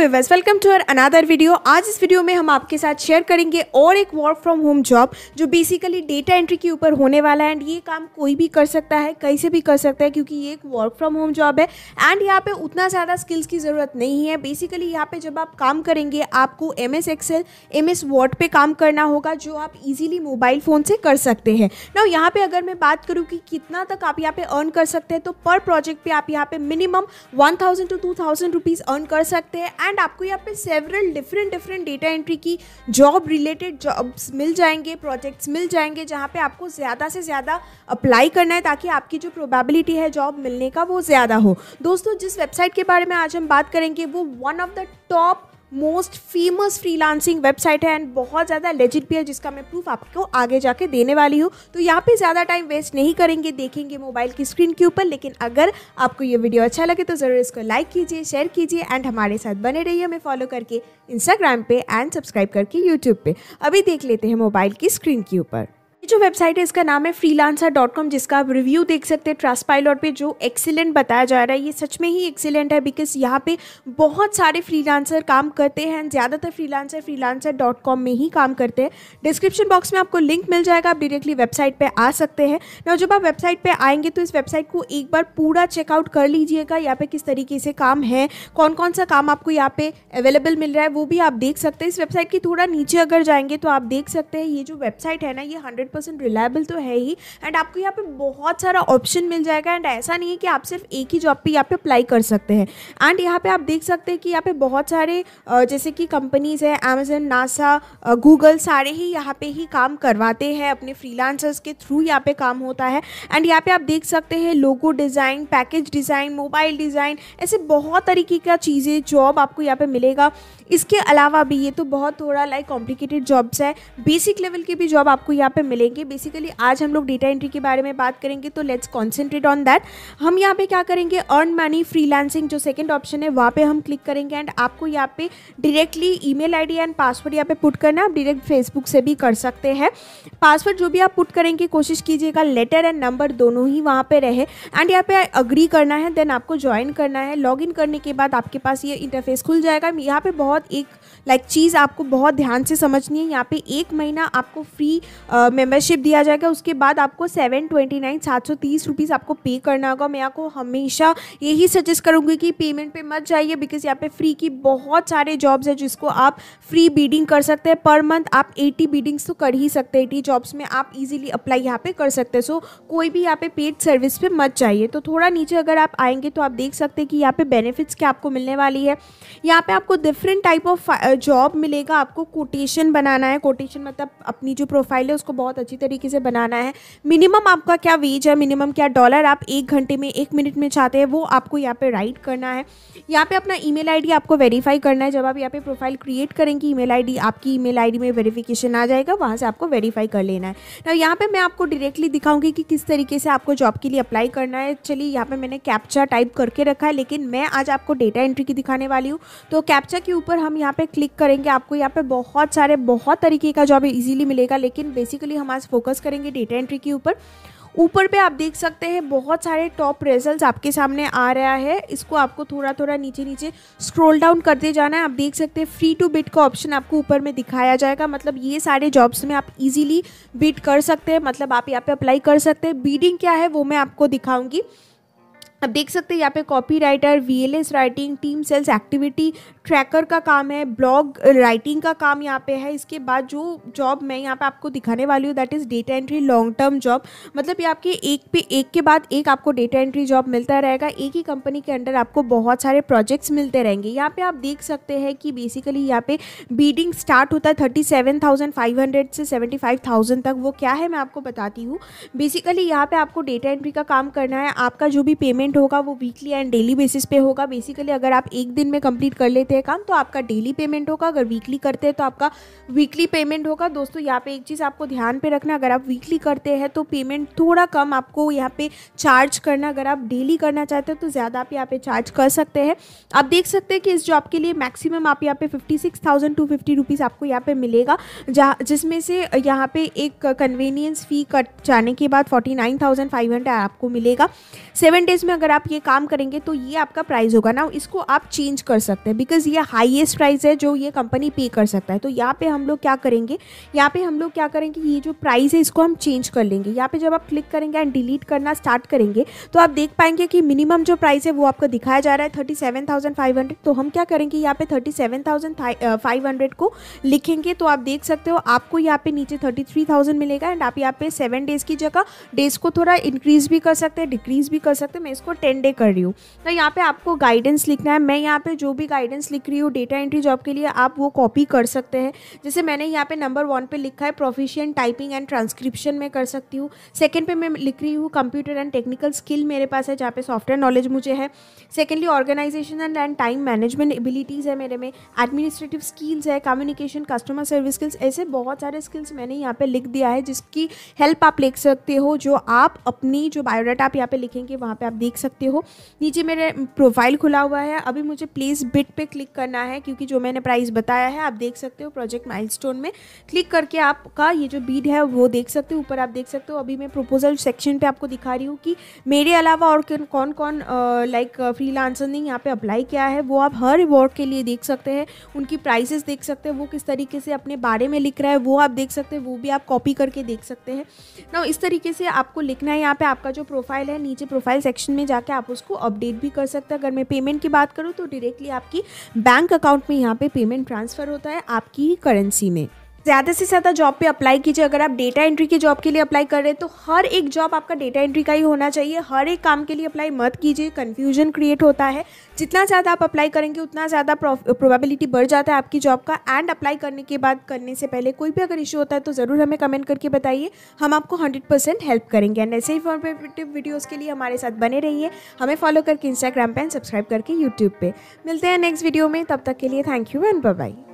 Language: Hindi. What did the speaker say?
weavers welcome to our another video आज इस वीडियो में हम आपके साथ शेयर करेंगे और एक वर्क फ्रॉम होम जॉब जो बेसिकली डेटा एंट्री के ऊपर होने वाला है एंड ये काम कोई भी कर सकता है कहीं से भी कर सकता है क्योंकि ये एक वर्क फ्रॉम होम जॉब है एंड यहाँ पे उतना ज़्यादा स्किल्स की ज़रूरत नहीं है बेसिकली यहाँ पे जब आप काम करेंगे आपको M S Excel M S Word पर काम करना होगा जो आप ईजिली मोबाइल फ़ोन से कर सकते हैं ना यहाँ पर अगर मैं बात करूँ कि कितना तक आप यहाँ पर अर्न कर सकते हैं तो पर प्रोजेक्ट पर आप यहाँ पर minimum one thousand to two thousand rupees earn कर सकते हैं एंड आपको यहाँ पे several different different data entry की जॉब रिलेटेड जॉब्स मिल जाएंगे प्रोजेक्ट्स मिल जाएंगे जहाँ पे आपको ज़्यादा से ज़्यादा अप्लाई करना है ताकि आपकी जो प्रोबेबिलिटी है जॉब मिलने का वो ज़्यादा हो दोस्तों जिस वेबसाइट के बारे में आज हम बात करेंगे वो one of the top most famous freelancing website है एंड बहुत ज़्यादा लेजिट भी है जिसका मैं प्रूफ आपको आगे जाके देने वाली हूँ तो यहाँ पे ज़्यादा टाइम वेस्ट नहीं करेंगे देखेंगे मोबाइल की स्क्रीन के ऊपर लेकिन अगर आपको ये वीडियो अच्छा लगे तो ज़रूर इसको लाइक कीजिए शेयर कीजिए एंड हमारे साथ बने रहिए हमें फॉलो करके इंस्टाग्राम पर एंड सब्सक्राइब करके यूट्यूब पर अभी देख लेते हैं मोबाइल की स्क्रीन के ऊपर जो वेबसाइट है इसका नाम है फ्रीलांसर डॉट कॉम जिसका आप रिव्यू देख सकते हैं ट्रस्ट पायलट पर जो एक्सीलेंट बताया जा रहा है ये सच में ही एक्सीलेंट है बिकॉज यहाँ पे बहुत सारे फ्रीलांसर काम करते हैं ज़्यादातर फ्रीलांसर फ्रीलांसर डॉट कॉम में ही काम करते हैं डिस्क्रिप्शन बॉक्स में आपको लिंक मिल जाएगा आप डायरेक्टली वेबसाइट पर आ सकते हैं ना जब आप वेबसाइट पर आएंगे तो इस वेबसाइट को एक बार पूरा चेकआउट कर लीजिएगा यहाँ पर किस तरीके से काम है कौन कौन सा काम आपको यहाँ पे अवेलेबल मिल रहा है वो भी आप देख सकते हैं इस वेबसाइट की थोड़ा नीचे अगर जाएंगे तो आप देख सकते हैं ये जो वेबसाइट है ना ये हंड्रेड हंड्रेड परसेंट रिलायबल तो है ही एंड आपको यहाँ पे बहुत सारा ऑप्शन मिल जाएगा एंड ऐसा नहीं है कि आप सिर्फ एक ही जॉब पे यहाँ पे अप्लाई कर सकते हैं एंड यहाँ पे आप देख सकते हैं कि यहाँ पे बहुत सारे जैसे कि कंपनीज़ है अमेजन नासा गूगल सारे ही यहाँ पे ही काम करवाते हैं अपने फ्रीलांसर्स के थ्रू यहाँ पे काम होता है एंड यहाँ पे आप देख सकते हैं logo design package design mobile design ऐसे बहुत तरीके का चीज़ें जॉब आपको यहाँ पे मिलेगा इसके अलावा भी ये तो बहुत थोड़ा लाइक कॉम्प्लिकेटेड जॉब्स है बेसिक लेवल की भी जॉब आपको यहाँ पे मिले मिलेंगे बेसिकली आज हम लोग डेटा एंट्री के बारे में बात करेंगे तो लेट्स कॉन्सेंट्रेट ऑन दैट हम यहाँ पे क्या करेंगे अर्न मनी फ्रीलांसिंग जो सेकंड ऑप्शन है वहाँ पे हम क्लिक करेंगे एंड आपको यहाँ पे directly email and password यहाँ पे पुट करना आप डायरेक्ट फेसबुक से भी कर सकते हैं पासवर्ड जो भी आप पुट करेंगे कोशिश कीजिएगा लेटर एंड नंबर दोनों ही वहाँ पर रहे एंड यहाँ पे अग्री करना है देन आपको ज्वाइन करना है लॉग करने के बाद आपके पास ये इंटरफेस खुल जाएगा यहाँ पे बहुत एक लाइक like, चीज़ आपको बहुत ध्यान से समझनी है यहाँ पे एक महीना आपको फ्री मेम मेंबरशिप दिया जाएगा उसके बाद आपको सेवन ट्वेंटी नाइन सात सौ तीस रुपीज़ आपको पे करना होगा मैं आपको हमेशा यही सजेस्ट करूँगी कि पेमेंट पे मत जाइए बिकॉज यहाँ पे फ्री की बहुत सारे जॉब्स हैं जिसको आप फ्री बीडिंग कर सकते हैं पर मंथ आप एटी बीडिंग्स तो कर ही सकते हैं एटी जॉब्स में आप ईजिली अप्लाई यहाँ पर कर सकते हैं सो कोई भी यहाँ पे पेड सर्विस पर मत जाइए तो थोड़ा नीचे अगर आप आएंगे तो आप देख सकते हैं कि यहाँ पर बेनिफिट्स क्या आपको मिलने वाली है यहाँ पर आपको डिफरेंट टाइप ऑफ जॉब मिलेगा आपको कोटेशन बनाना है कोटेशन मतलब अपनी जो प्रोफाइल है उसको बहुत अच्छी तरीके से बनाना है मिनिमम आपका क्या वेज है मिनिमम क्या डॉलर आप एक घंटे में एक मिनट में चाहते हैं वो आपको यहाँ पे राइट करना है यहाँ पे अपना ईमेल आईडी आपको वेरीफाई करना है जब आप यहाँ पे प्रोफाइल क्रिएट करेंगे ईमेल आईडी आपकी ईमेल आईडी में वेरिफिकेशन आ जाएगा वहाँ से आपको वेरीफाई कर लेना है ना यहाँ पे मैं आपको डायरेक्टली दिखाऊंगी कि किस तरीके से आपको जॉब के लिए अप्लाई करना है चलिए यहाँ पे मैंने कैप्चा टाइप करके रखा है लेकिन मैं आज आपको डेटा एंट्री की दिखाने वाली हूँ तो कैप्चा के ऊपर हम यहाँ पे क्लिक करेंगे आपको यहाँ पे बहुत सारे बहुत तरीके का जॉब ईजिली मिलेगा लेकिन बेसिकली हम हम आज फोकस करेंगे डेटा एंट्री के ऊपर ऊपर पे आप देख सकते हैं बहुत सारे टॉप रिजल्ट्स आपके सामने आ रहा है इसको आपको थोड़ा थोड़ा नीचे नीचे स्क्रॉल डाउन करते जाना है आप देख सकते हैं फ्री टू बिट का ऑप्शन आपको ऊपर में दिखाया जाएगा मतलब ये सारे जॉब्स में आप इजीली बिट कर सकते हैं मतलब आप यहाँ पे अप्लाई कर सकते हैं बीडिंग क्या है वो मैं आपको दिखाऊंगी अब देख सकते हैं यहाँ पे copywriter V L S writing team sales activity tracker का काम है ब्लॉग राइटिंग का काम यहाँ पे है इसके बाद जो जॉब मैं यहाँ पे आपको दिखाने वाली हूँ that is data entry long term job मतलब ये आपके एक पे एक के बाद एक आपको डेटा एंट्री जॉब मिलता रहेगा एक ही कंपनी के अंडर आपको बहुत सारे प्रोजेक्ट्स मिलते रहेंगे यहाँ पर आप देख सकते हैं कि बेसिकली यहाँ पे बीडिंग स्टार्ट होता है thirty seven thousand five hundred से सेवेंटी फाइव थाउजेंड तक वो क्या है मैं आपको बताती हूँ बेसिकली यहाँ पर आपको डेटा एंट्री का काम करना है आपका जो भी पेमेंट पेमेंट होगा वो वीकली एंड डेली बेसिस पे होगा बेसिकली अगर आप एक दिन में कंप्लीट कर लेते हैं काम तो आपका डेली पेमेंट होगा अगर वीकली करते हैं तो आपका वीकली पेमेंट होगा दोस्तों यहाँ पे एक चीज़ आपको ध्यान पे रखना अगर आप वीकली करते हैं तो पेमेंट थोड़ा कम आपको यहाँ पे चार्ज करना अगर आप डेली करना चाहते हैं तो ज़्यादा आप यहाँ पे चार्ज कर सकते हैं आप देख सकते हैं कि इस जो आपके लिए मैक्सिमम आप यहाँ पे फिफ्टी सिक्स आपको यहाँ पर मिलेगा जिसमें से यहाँ पर एक कन्वीनियंस फ़ी कट जाने के बाद फोर्टी आपको मिलेगा सेवन डेज़ में अगर आप ये काम करेंगे तो ये आपका प्राइस होगा ना इसको आप चेंज कर सकते हैं बिकॉज ये हाईएस्ट प्राइस है जो ये कंपनी पे कर सकता है तो यहाँ पे हम लोग क्या करेंगे यहाँ पे हम लोग क्या करेंगे ये जो प्राइस है इसको हम चेंज कर लेंगे यहाँ पे जब आप क्लिक करेंगे एंड डिलीट करना स्टार्ट करेंगे तो आप देख पाएंगे कि मिनिमम जो प्राइस है वो आपको दिखाया जा रहा है thirty seven thousand five hundred तो हम क्या करेंगे यहाँ पे thirty seven thousand five hundred को लिखेंगे तो आप देख सकते हो आपको यहाँ पे नीचे थर्टी थ्री थाउजेंड मिलेगा एंड आप यहाँ पे सेवन डेज़ की जगह डेज़ को थोड़ा इंक्रीज भी कर सकते हैं डिक्रीज भी कर सकते हैं मैं इसको उसको टेन डे कर रही हूँ तो यहाँ पे आपको गाइडेंस लिखना है मैं यहाँ पे जो भी गाइडेंस लिख रही हूँ डेटा एंट्री जॉब के लिए आप वो कॉपी कर सकते हैं जैसे मैंने यहाँ पे नंबर वन पे लिखा है प्रोफिशियन टाइपिंग एंड ट्रांसक्रिप्शन में कर सकती हूँ सेकेंड पे मैं लिख रही हूँ कंप्यूटर एंड टेक्निकल स्किल मेरे पास है जहाँ पे सॉफ्टवेयर नॉलेज मुझे है secondly organisation and time management abilities है मेरे में एडमिनिस्ट्रेटिव स्किल्स है कम्युनिकेशन कस्टमर सर्विस स्किल्स ऐसे बहुत सारे स्किल्स मैंने यहाँ पे लिख दिया है जिसकी हेल्प आप ले सकते हो जो आप अपनी जो बायोडाटा आप यहाँ पे लिखेंगे वहाँ पे आप देख सकते हो नीचे मेरे प्रोफाइल खुला हुआ है अभी मुझे प्लेस बिट पे क्लिक करना है क्योंकि जो मैंने प्राइस बताया है आप देख सकते हो प्रोजेक्ट माइलस्टोन में क्लिक करके आपका ये जो बीड है वो देख सकते हो ऊपर आप देख सकते हो अभी मैं प्रपोजल सेक्शन पर आपको दिखा रही हूँ कि मेरे अलावा और कौन कौन लाइक फ्री ने यहाँ पर अप्लाई किया है वो आप हर रिवॉर्ड के लिए देख सकते हैं उनकी प्राइसेस देख सकते हैं वो किस तरीके से अपने बारे में लिख रहा है वो आप देख सकते हैं वो भी आप कॉपी करके देख सकते हैं ना इस तरीके से आपको लिखना है यहाँ पे आपका जो प्रोफाइल है नीचे प्रोफाइल सेक्शन में जाके आप उसको अपडेट भी कर सकते हैं अगर मैं पेमेंट की बात करूँ तो डायरेक्टली आपकी बैंक अकाउंट में यहाँ पे पेमेंट ट्रांसफ़र होता है आपकी करेंसी में ज़्यादा से ज़्यादा जॉब पे अप्लाई कीजिए अगर आप डेटा एंट्री की जॉब के लिए अप्लाई कर रहे हैं तो हर एक जॉब आपका डेटा एंट्री का ही होना चाहिए हर एक काम के लिए अप्लाई मत कीजिए कन्फ्यूजन क्रिएट होता है जितना ज़्यादा आप अप्लाई करेंगे उतना ज़्यादा प्रोबेबिलिटी बढ़ जाता है आपकी जॉब का एंड अप्लाई करने के बाद करने से पहले कोई भी अगर इशू होता है तो ज़रूर हमें कमेंट करके बताइए हम आपको हंड्रेड हेल्प करेंगे एंड ऐसे इन्फॉर्मेटिव वीडियोज़ के लिए हमारे साथ बने रहिए हमें फॉलो करके इंस्टाग्राम पर एंड सब्सक्राइब करके यूट्यूब पर मिलते हैं नेक्स्ट वीडियो में तब तक के लिए थैंक यू एंड बाई